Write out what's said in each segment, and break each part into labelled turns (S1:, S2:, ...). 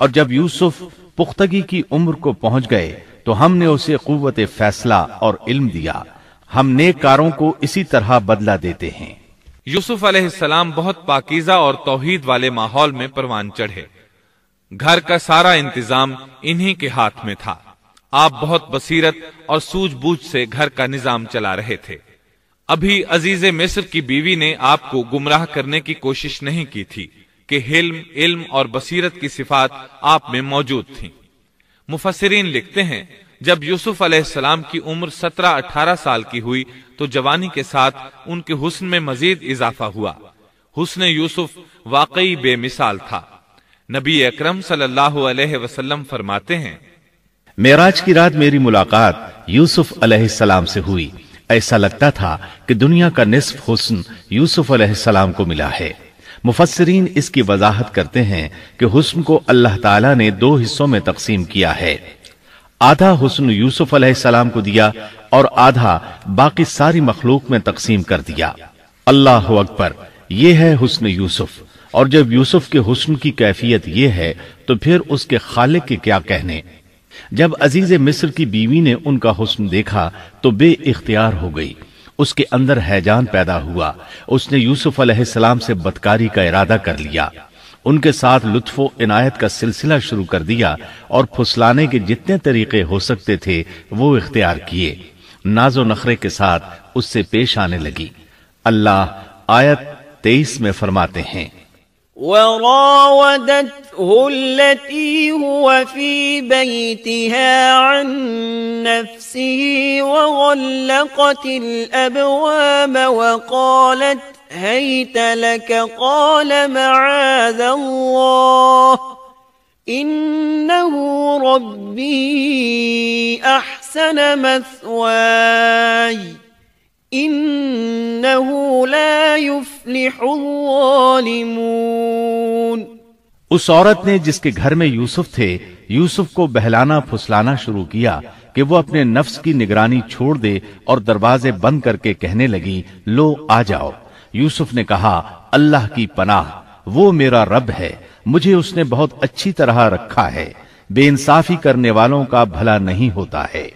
S1: اور جب یوسف پختگی کی عمر کو پہنچ گئے تو ہم نے اسے قوت فیصلہ اور علم دیا ہم کاروں کو اسی طرح بدلہ دیتے ہیں
S2: یوسف علیہ السلام بہت پاکیزہ اور توحید والے ماحول میں پروان چڑھے گھر کا سارا انتظام انہی کے ہاتھ میں تھا آپ بہت بصیرت اور سوج بوجھ سے گھر کا نظام چلا رہے تھے ابھی عزیز مصر کی بیوی نے آپ کو گمراہ کرنے کی کوشش نہیں کی تھی کہ علم اور بصیرت کی صفات آپ میں موجود تھیں مفسرین لکھتے ہیں جب یوسف علیہ السلام کی عمر سترہ اٹھارہ سال کی ہوئی تو جوانی کے ساتھ ان کے حسن میں مزید اضافہ ہوا حسن یوسف واقعی بے مثال تھا نبی اکرم صلی اللہ علیہ وسلم فرماتے ہیں
S1: معراج کی رات میری ملاقات یوسف علیہ السلام سے ہوئی ایسا لگتا تھا کہ دنیا کا نصف حسن یوسف علیہ السلام کو ملا ہے مفسرین اس کی وضاحت کرتے ہیں کہ حسن کو اللہ تعالیٰ نے دو حصوں میں تقسیم کیا ہے آدھا حسن یوسف علیہ السلام کو دیا اور آدھا باقی ساری مخلوق میں تقسیم کر دیا اللہ اکبر یہ ہے حسن یوسف اور جب یوسف کے حسن کی کیفیت یہ ہے تو پھر اس کے خالق کے کیا کہنے جب عزیز مصر کی بیوی نے ان کا حسن دیکھا تو بے اختیار ہو گئی اس کے اندر حیجان پیدا ہوا اس نے یوسف علیہ السلام سے بدکاری کا ارادہ کر لیا ان کے ساتھ لطف و عنایت کا سلسلہ شروع کر دیا اور پھسلانے کے جتنے طریقے ہو سکتے تھے وہ اختیار کیے ناز و نخرے کے ساتھ اس سے پیش آنے لگی اللہ آیت تیئیس میں فرماتے ہیں
S3: وراودت شغلته التي هو في بيتها عن نفسه وغلقت الأبواب وقالت هيت لك قال معاذ الله إنه ربي أحسن مثواي إنه لا يفلح الظالمون
S1: اس عورت نے جس کے گھر میں یوسف تھے یوسف کو بہلانا پھسلانا شروع کیا کہ وہ اپنے نفس کی نگرانی چھوڑ دے اور دروازے بند کر کے کہنے لگی لو آ جاؤ یوسف نے کہا اللہ کی پناہ وہ میرا رب ہے مجھے اس نے بہت اچھی طرح رکھا ہے بے انصافی کرنے والوں کا بھلا نہیں ہوتا ہے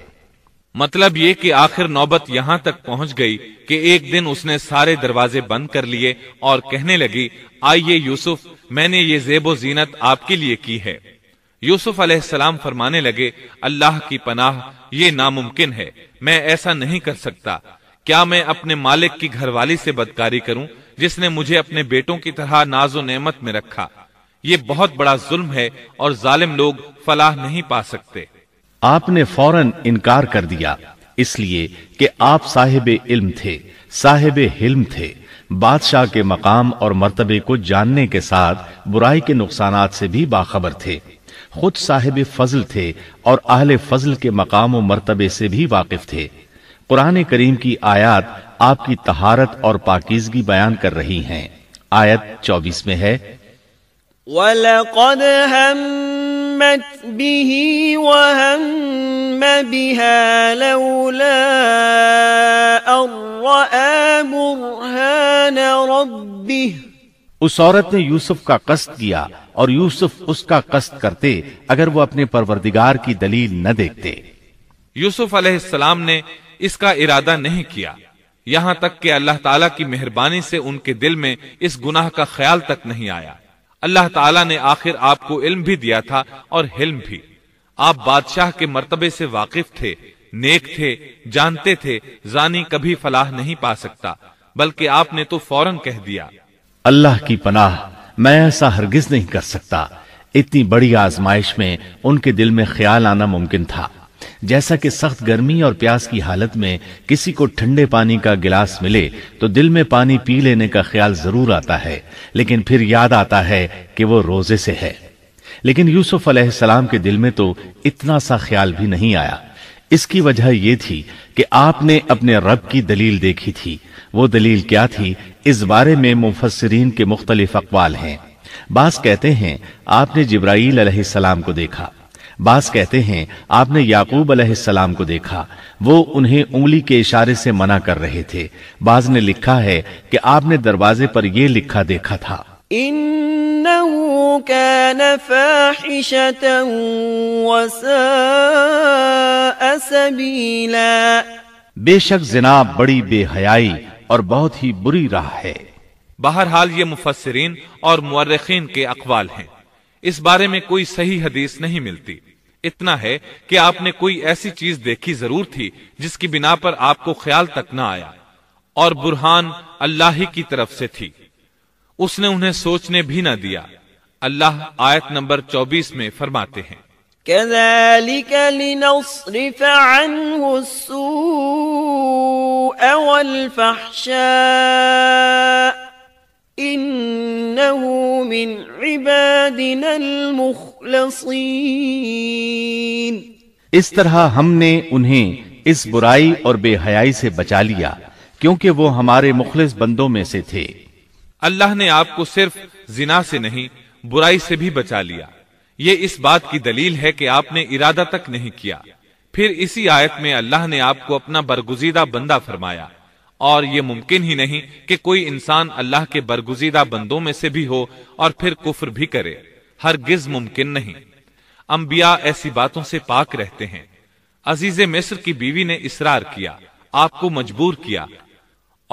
S2: مطلب یہ کہ آخر نوبت یہاں تک پہنچ گئی کہ ایک دن اس نے سارے دروازے بند کر لیے اور کہنے لگی آئیے یوسف میں نے یہ زیب و زینت آپ کے لیے کی ہے یوسف علیہ السلام فرمانے لگے اللہ کی پناہ یہ ناممکن ہے میں ایسا نہیں کر سکتا کیا میں اپنے مالک کی گھر والی سے بدکاری کروں جس نے مجھے اپنے بیٹوں کی طرح ناز و نعمت میں رکھا یہ بہت بڑا ظلم ہے اور ظالم لوگ فلاح نہیں پا سکتے
S1: آپ نے فوراً انکار کر دیا اس لیے کہ آپ صاحب علم تھے تھے صاحب حلم بادشاہ کے مقام اور مرتبے کو جاننے کے ساتھ برائی کے نقصانات سے بھی باخبر تھے خود صاحب فضل تھے اور اہل فضل کے مقام و مرتبے سے بھی واقف تھے قرآن کریم کی آیات آپ کی تہارت اور پاکیزگی بیان کر رہی ہیں آیت چوبیس میں ہے
S3: وَلَقَدْ هَمَّ
S1: اس عورت نے یوسف کا قصد کیا اور یوسف اس کا قصد کرتے اگر وہ اپنے پروردگار کی دلیل نہ دیکھتے
S2: یوسف علیہ السلام نے اس کا ارادہ نہیں کیا یہاں تک کہ اللہ تعالی کی مہربانی سے ان کے دل میں اس گناہ کا خیال تک نہیں آیا اللہ تعالیٰ نے آخر آپ آپ کو علم بھی بھی دیا تھا اور حلم بادشاہ کے مرتبے سے واقف تھے نیک تھے جانتے تھے زانی کبھی فلاح نہیں پا سکتا بلکہ آپ نے تو فوراً کہہ دیا
S1: اللہ کی پناہ میں ایسا ہرگز نہیں کر سکتا اتنی بڑی آزمائش میں ان کے دل میں خیال آنا ممکن تھا جیسا کہ سخت گرمی اور پیاس کی حالت میں کسی کو ٹھنڈے پانی کا گلاس ملے تو دل میں پانی پی لینے کا خیال ضرور آتا ہے لیکن پھر یاد آتا ہے کہ وہ روزے سے ہے لیکن یوسف علیہ السلام کے دل میں تو اتنا سا خیال بھی نہیں آیا اس کی وجہ یہ تھی کہ آپ نے اپنے رب کی دلیل دیکھی تھی وہ دلیل کیا تھی اس بارے میں مفسرین کے مختلف اقوال ہیں بعض کہتے ہیں آپ نے جبرائیل علیہ السلام کو دیکھا بعض کہتے ہیں آپ نے یعقوب علیہ السلام کو دیکھا وہ انہیں انگلی کے اشارے سے منع کر رہے تھے بعض نے لکھا ہے کہ آپ نے دروازے پر یہ لکھا دیکھا تھا بے شک زنا بڑی بے حیائی اور بہت ہی بری راہ ہے
S2: بہرحال یہ مفسرین اور مورخین کے اقوال ہیں اس بارے میں کوئی صحیح حدیث نہیں ملتی اتنا ہے کہ آپ نے کوئی ایسی چیز دیکھی ضرور تھی جس کی بنا پر آپ کو خیال تک نہ آیا اور برہان اللہ ہی کی طرف سے تھی اس نے انہیں سوچنے بھی نہ دیا اللہ آیت نمبر چوبیس میں فرماتے ہیں
S3: انه من عبادنا المخلصین
S1: اس طرح ہم نے انہیں اس برائی اور بے حیائی سے بچا لیا کیونکہ وہ ہمارے مخلص بندوں میں سے تھے
S2: اللہ نے آپ کو صرف زنا سے نہیں برائی سے بھی بچا لیا یہ اس بات کی دلیل ہے کہ آپ نے ارادہ تک نہیں کیا پھر اسی آیت میں اللہ نے آپ کو اپنا برگزیدہ بندہ فرمایا اور یہ ممکن ہی نہیں کہ کوئی انسان اللہ کے برگزیدہ بندوں میں سے بھی ہو اور پھر کفر بھی کرے ہرگز ممکن نہیں انبیاء ایسی باتوں سے پاک رہتے ہیں عزیز مصر کی بیوی نے اسرار کیا آپ کو مجبور کیا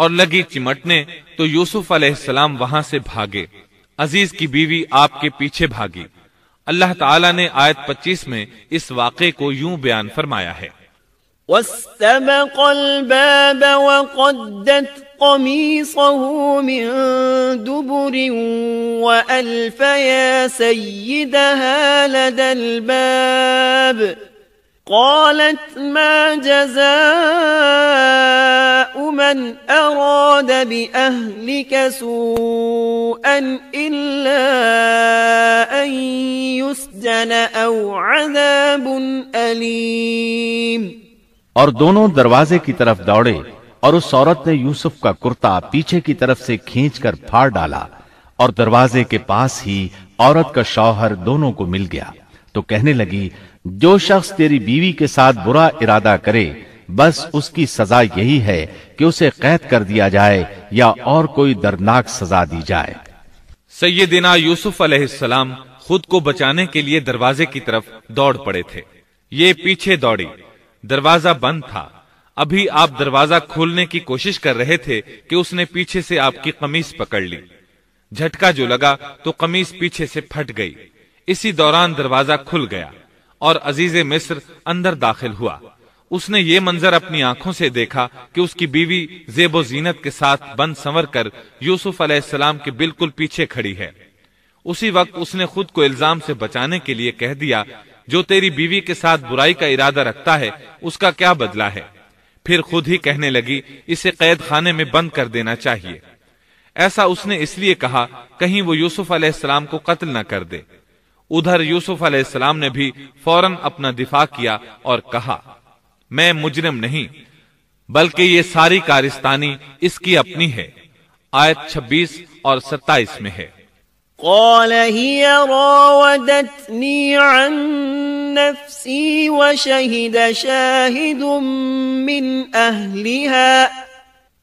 S2: اور لگی چمٹنے تو یوسف علیہ السلام وہاں سے بھاگے عزیز کی بیوی آپ کے پیچھے بھاگی اللہ تعالیٰ نے آیت پچیس میں اس واقعے کو یوں بیان فرمایا ہے
S3: واستبق الباب وقدت قميصه من دبر وألف يا سيدها لدى الباب قالت ما جزاء من أراد بأهلك سوءا إلا أن يسجن أو عذاب أليم اور
S1: دونوں دروازے کی طرف دوڑے اور اس عورت نے یوسف کا کرتا پیچھے کی طرف سے کھینچ کر پھاڑ ڈالا اور دروازے کے پاس ہی عورت کا شوہر دونوں کو مل گیا تو کہنے لگی جو شخص تیری بیوی کے ساتھ برا ارادہ کرے بس اس کی سزا یہی ہے کہ اسے قید کر دیا جائے یا اور کوئی دردناک سزا دی جائے
S2: سیدنا یوسف علیہ السلام خود کو بچانے کے لیے دروازے کی طرف دوڑ پڑے تھے یہ پیچھے دوڑی دروازہ بند تھا ابھی آپ دروازہ کھولنے کی کوشش کر رہے تھے کہ اس نے پیچھے سے آپ کی قمیص پکڑ لی جھٹکا جو لگا تو قمیص پیچھے سے پھٹ گئی اسی دوران دروازہ کھل گیا اور عزیز مصر اندر داخل ہوا اس نے یہ منظر اپنی آنکھوں سے دیکھا کہ اس کی بیوی زیب و زینت کے ساتھ بند سنور کر یوسف علیہ السلام کے بالکل پیچھے کھڑی ہے اسی وقت اس نے خود کو الزام سے بچانے کے لیے کہہ دیا جو تیری بیوی کے ساتھ برائی کا ارادہ رکھتا ہے اس کا کیا بدلہ ہے پھر خود ہی کہنے لگی اسے قید خانے میں بند کر دینا چاہیے ایسا اس نے اس لیے کہا کہیں وہ یوسف علیہ السلام کو قتل نہ کر دے ادھر یوسف علیہ السلام نے بھی فوراً اپنا دفاع کیا اور کہا میں مجرم نہیں بلکہ یہ ساری کارستانی اس کی اپنی ہے آیت چھبیس اور ستائیس میں ہے
S3: قال هي راودتني عن نفسي وشهد شاهد من أهلها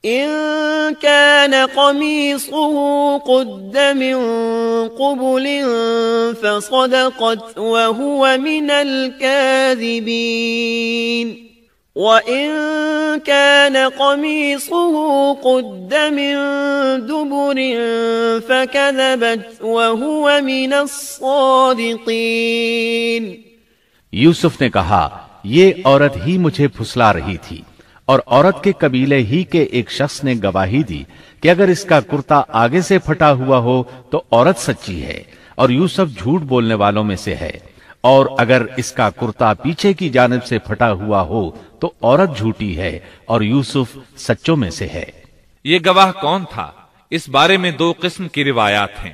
S3: إن كان قميصه قد من قبل فصدقت وهو من الكاذبين وَإِن كَانَ قَمِيصُهُ قُدَّ مِن دُبُرٍ فَكَذَبَتْ وَهُوَ مِنَ الصَّادِقِينَ
S1: یوسف نے کہا یہ عورت ہی مجھے پھسلا رہی تھی اور عورت کے قبیلے ہی کے ایک شخص نے گواہی دی کہ اگر اس کا کرتا آگے سے پھٹا ہوا ہو تو عورت سچی ہے اور یوسف جھوٹ بولنے والوں میں سے ہے اور اگر اس کا کرتا پیچھے کی جانب سے پھٹا ہوا ہو تو عورت جھوٹی ہے اور یوسف سچوں میں سے ہے
S2: یہ گواہ کون تھا اس بارے میں دو قسم کی روایات ہیں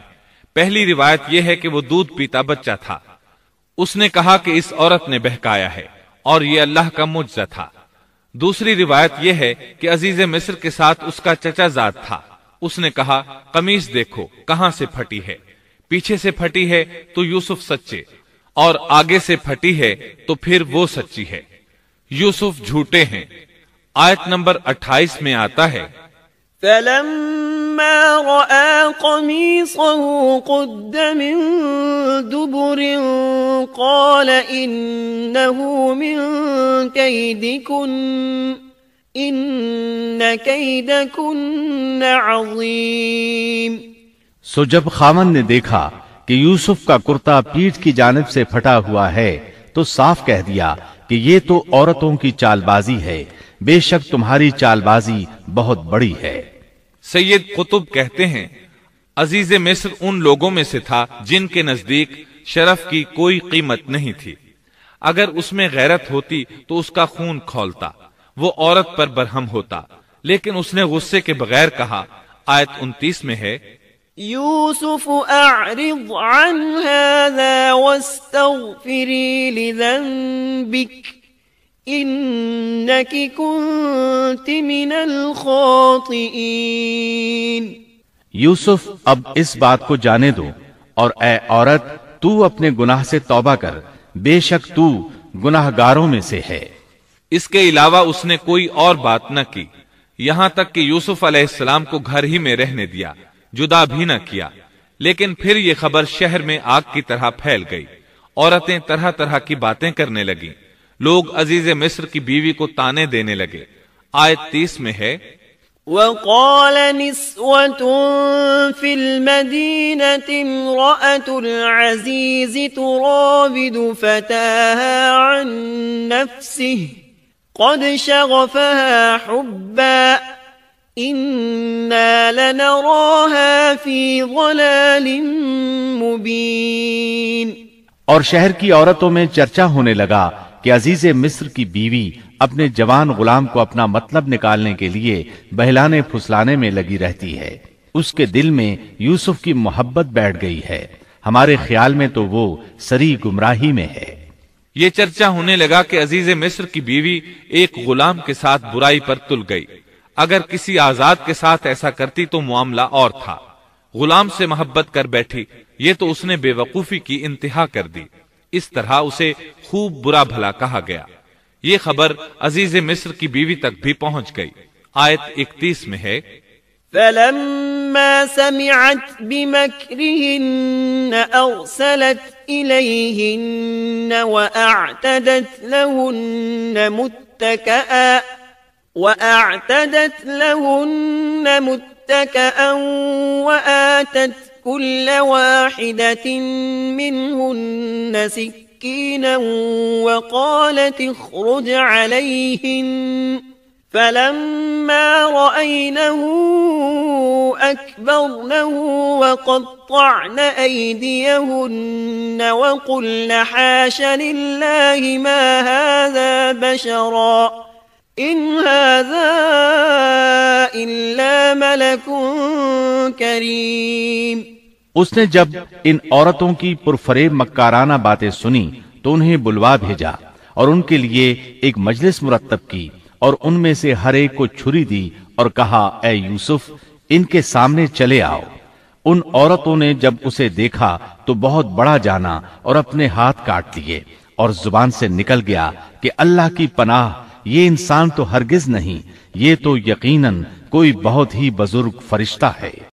S2: پہلی روایت یہ ہے کہ وہ دودھ پیتا بچہ تھا اس نے کہا کہ اس عورت نے بہکایا ہے اور یہ اللہ کا مجزا تھا دوسری روایت یہ ہے کہ عزیز مصر کے ساتھ اس کا چچا زاد تھا اس نے کہا کمیز دیکھو کہاں سے پھٹی ہے پیچھے سے پھٹی ہے تو یوسف سچے اور آگے سے پھٹی ہے تو پھر وہ سچی ہے یوسف جھوٹے ہیں آیت نمبر اٹھائیس میں آتا ہے
S3: سلم قدم کئی دیکھ
S1: سو جب خامن نے دیکھا کہ یوسف کا کرتا پیٹ کی جانب سے پھٹا ہوا ہے تو صاف کہہ دیا کہ یہ تو عورتوں کی چال بازی ہے بے شک تمہاری چال بازی بہت بڑی ہے
S2: سید قطب کہتے ہیں عزیز مصر ان لوگوں میں سے تھا جن کے نزدیک شرف کی کوئی قیمت نہیں تھی اگر اس میں غیرت ہوتی تو اس کا خون کھولتا وہ عورت پر برہم ہوتا لیکن اس نے غصے کے بغیر کہا آیت انتیس میں ہے
S3: یوسف اب
S1: اس بات کو جانے دو اور اے عورت تو اپنے گناہ سے توبہ کر بے شک تو گناہ گاروں میں سے ہے
S2: اس کے علاوہ اس نے کوئی اور بات نہ کی یہاں تک کہ یوسف علیہ السلام کو گھر ہی میں رہنے دیا جدا بھی نہ کیا لیکن پھر یہ خبر شہر میں آگ کی طرح پھیل گئی عورتیں طرح طرح کی باتیں کرنے لگیں لوگ عزیز مصر کی بیوی کو تانے دینے لگے آیت تیس میں ہے
S3: وقال نسوة في المدينة امرأة العزيز تراود فتاها عن نفسه قد شغفها حباً
S1: اور شہر کی عورتوں میں چرچا ہونے لگا کہ عزیز مصر کی بیوی اپنے جوان غلام کو اپنا مطلب نکالنے کے لیے بہلانے پھسلانے میں لگی رہتی ہے اس کے دل میں یوسف کی محبت بیٹھ گئی ہے ہمارے خیال میں تو وہ سری گمراہی میں ہے
S2: یہ چرچا ہونے لگا کہ عزیز مصر کی بیوی ایک غلام کے ساتھ برائی پر تل گئی اگر کسی آزاد کے ساتھ ایسا کرتی تو معاملہ اور تھا غلام سے محبت کر بیٹھی یہ تو اس نے بے وقوفی کی انتہا کر دی اس طرح اسے خوب برا بھلا کہا گیا یہ خبر عزیز مصر کی بیوی تک بھی پہنچ گئی آیت اکتیس میں ہے
S3: فَلَمَّا سَمِعَتْ بِمَكْرِهِنَّ أَغْسَلَتْ إِلَيْهِنَّ وَأَعْتَدَتْ لَهُنَّ مُتَّكَآ وأعتدت لهن متكأ وآتت كل واحدة منهن سكينا وقالت اخرج عليهن فلما رأينه أكبرنه وقطعن أيديهن وقلن حاش لله ما هذا بشراً ان هذا الا
S1: اس نے جب ان عورتوں کی پرفریب مجلس مرتب کی اور ان میں سے ہر ایک کو چھری دی اور کہا اے یوسف ان کے سامنے چلے آؤ ان عورتوں نے جب اسے دیکھا تو بہت بڑا جانا اور اپنے ہاتھ کاٹ لیے اور زبان سے نکل گیا کہ اللہ کی پناہ یہ انسان تو ہرگز نہیں یہ تو یقیناً کوئی بہت ہی بزرگ فرشتہ ہے